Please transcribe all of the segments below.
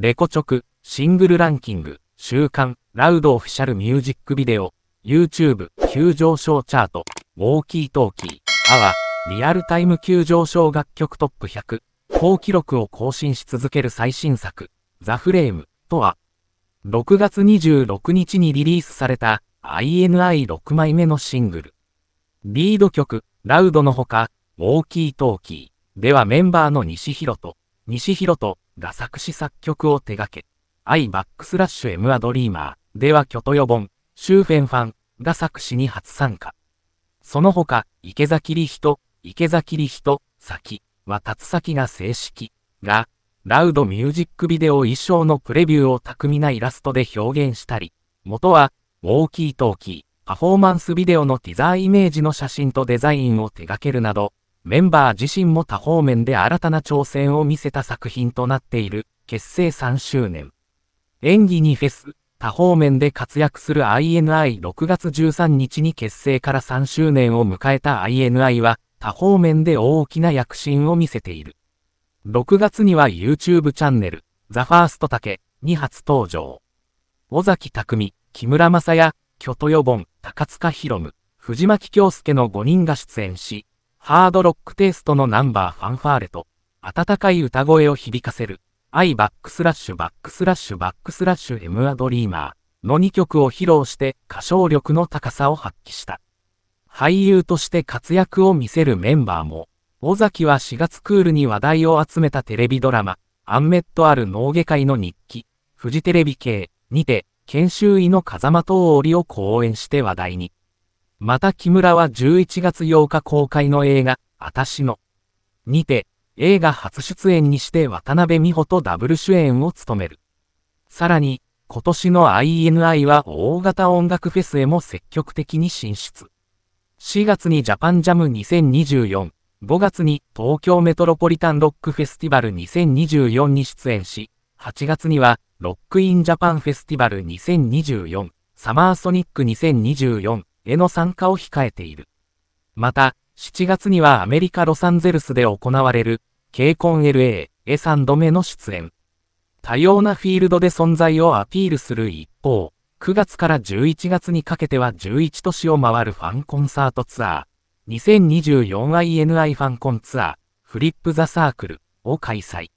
レコチョク、シングルランキング、週刊、ラウドオフィシャルミュージックビデオ、YouTube、急上昇チャート、ウォーキートーキー、アワリアルタイム急上昇楽曲トップ100、高記録を更新し続ける最新作、ザ・フレーム、とは、6月26日にリリースされた INI6 枚目のシングル。リード曲、ラウドのほか、ウォーキートーキーではメンバーの西広と、西広と、が作詞作曲を手掛け、アイ・バックスラッシュ M アドリーマーでは巨都トヨボン、シューフェンファンが作詞に初参加。その他、池崎理人、池崎理人、先はつ先が正式が、ラウドミュージックビデオ衣装のプレビューを巧みなイラストで表現したり、元は、ウォーキートーキー、パフォーマンスビデオのティザーイメージの写真とデザインを手掛けるなど、メンバー自身も多方面で新たな挑戦を見せた作品となっている、結成3周年。演技にフェス、多方面で活躍する INI6 月13日に結成から3周年を迎えた INI は、多方面で大きな躍進を見せている。6月には YouTube チャンネル、ザファースト竹に初登場。尾崎匠、木村正也、巨予本、高塚博夢、藤巻京介の5人が出演し、ハードロックテイストのナンバーファンファーレと、温かい歌声を響かせる、アイバックスラッシュバックスラッシュバックスラッシュ M アドリーマーの2曲を披露して歌唱力の高さを発揮した。俳優として活躍を見せるメンバーも、尾崎は4月クールに話題を集めたテレビドラマ、アンメットある脳外界の日記、フジテレビ系にて、研修医の風間と織を講演して話題に。また木村は11月8日公開の映画、あたしの、にて、映画初出演にして渡辺美穂とダブル主演を務める。さらに、今年の INI は大型音楽フェスへも積極的に進出。4月にジャパンジャム2024、5月に東京メトロポリタンロックフェスティバル2024に出演し、8月にはロックインジャパンフェスティバル2024、サマーソニック2024、への参加を控えている。また、7月にはアメリカ・ロサンゼルスで行われる、ケイコン LA、A3 度目の出演。多様なフィールドで存在をアピールする一方、9月から11月にかけては11都市を回るファンコンサートツアー、2024INI ファンコンツアー、フリップ・ザ・サークルを開催。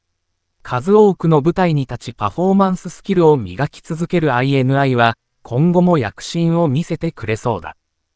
数多くの舞台に立ちパフォーマンススキルを磨き続ける INI は、今後も躍進を見せてくれそうだ。